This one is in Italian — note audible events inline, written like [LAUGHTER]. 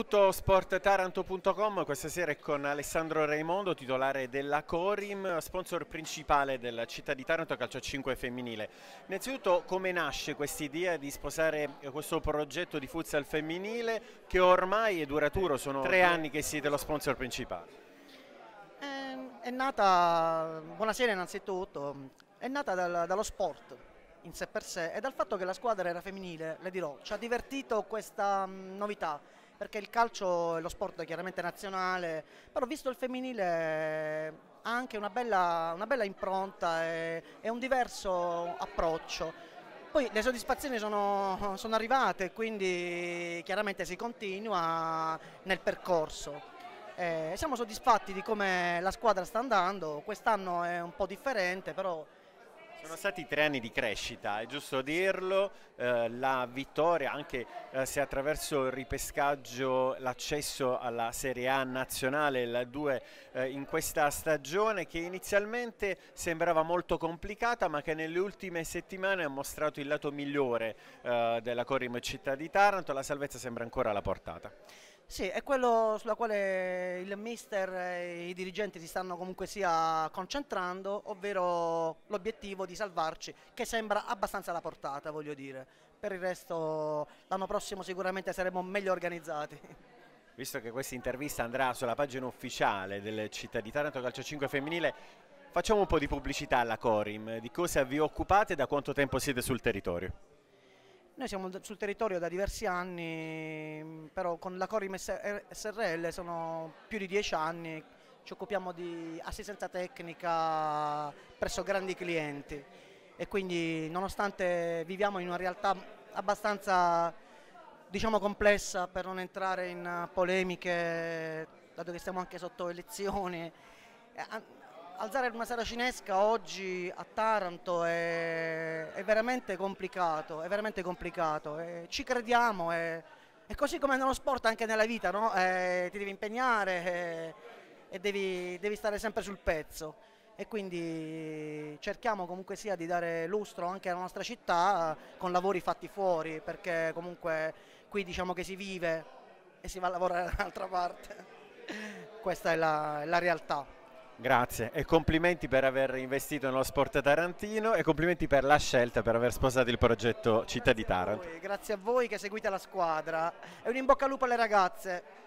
Tutto sporttaranto.com questa sera è con Alessandro Raimondo, titolare della Corim, sponsor principale della città di Taranto Calcio 5 femminile. Innanzitutto come nasce questa idea di sposare questo progetto di futsal femminile che ormai è duraturo, sono tre anni che siete lo sponsor principale? Ehm, è nata, buonasera innanzitutto, è nata dal, dallo sport, in sé per sé e dal fatto che la squadra era femminile, le dirò, ci ha divertito questa mm, novità perché il calcio è lo sport chiaramente nazionale, però visto il femminile ha anche una bella, una bella impronta e, e, un diverso approccio. Poi le soddisfazioni sono, sono arrivate, quindi chiaramente si continua nel percorso. Eh, siamo soddisfatti di come la squadra sta andando, quest'anno è un po' differente, però sono stati tre anni di crescita, è giusto dirlo, eh, la vittoria anche eh, se attraverso il ripescaggio l'accesso alla Serie A nazionale, la 2 eh, in questa stagione che inizialmente sembrava molto complicata ma che nelle ultime settimane ha mostrato il lato migliore eh, della Corim Città di Taranto, la salvezza sembra ancora alla portata. Sì, è quello sulla quale il mister e i dirigenti si stanno comunque sia concentrando, ovvero l'obiettivo di salvarci, che sembra abbastanza alla portata, voglio dire. Per il resto l'anno prossimo sicuramente saremo meglio organizzati. Visto che questa intervista andrà sulla pagina ufficiale del Città di Taranto Calcio 5 femminile, facciamo un po' di pubblicità alla Corim, di cosa vi occupate e da quanto tempo siete sul territorio. Noi siamo sul territorio da diversi anni, però con la Corim SRL sono più di dieci anni, ci occupiamo di assistenza tecnica presso grandi clienti e quindi nonostante viviamo in una realtà abbastanza diciamo complessa per non entrare in polemiche, dato che stiamo anche sotto elezioni, eh, alzare una sala cinesca oggi a Taranto è, è veramente complicato, è veramente complicato, è, ci crediamo è così come nello sport anche nella vita, no? eh, ti devi impegnare e, eh, e devi, devi, stare sempre sul pezzo e quindi cerchiamo comunque sia di dare lustro anche alla nostra città con lavori fatti fuori perché comunque qui diciamo che si vive e si va a lavorare [LAUGHS] da un'altra parte, questa è la, è la realtà. Grazie e complimenti per aver investito nello sport tarantino e complimenti per la scelta per aver sposato il progetto Città grazie di Taranto. A voi, grazie a voi che seguite la squadra e un in bocca al lupo alle ragazze.